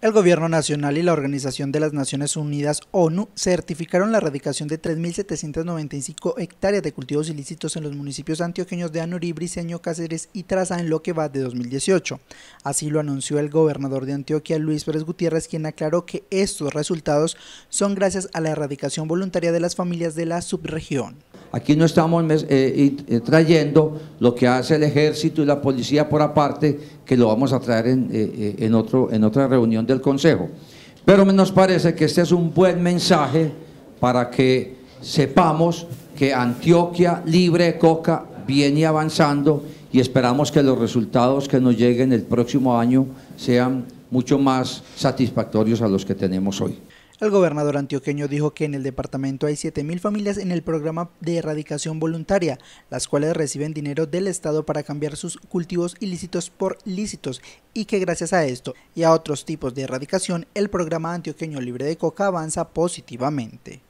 El Gobierno Nacional y la Organización de las Naciones Unidas, ONU, certificaron la erradicación de 3.795 hectáreas de cultivos ilícitos en los municipios antioqueños de Anurí, Briceño, Cáceres y Traza en lo que va de 2018. Así lo anunció el gobernador de Antioquia, Luis Pérez Gutiérrez, quien aclaró que estos resultados son gracias a la erradicación voluntaria de las familias de la subregión. Aquí no estamos eh, eh, trayendo lo que hace el ejército y la policía por aparte, que lo vamos a traer en, eh, en otra reunión del Consejo. Pero nos parece que este es un buen mensaje para que sepamos que Antioquia libre de coca viene avanzando y esperamos que los resultados que nos lleguen el próximo año sean mucho más satisfactorios a los que tenemos hoy. El gobernador antioqueño dijo que en el departamento hay 7.000 familias en el programa de erradicación voluntaria, las cuales reciben dinero del Estado para cambiar sus cultivos ilícitos por lícitos y que gracias a esto y a otros tipos de erradicación, el programa antioqueño libre de coca avanza positivamente.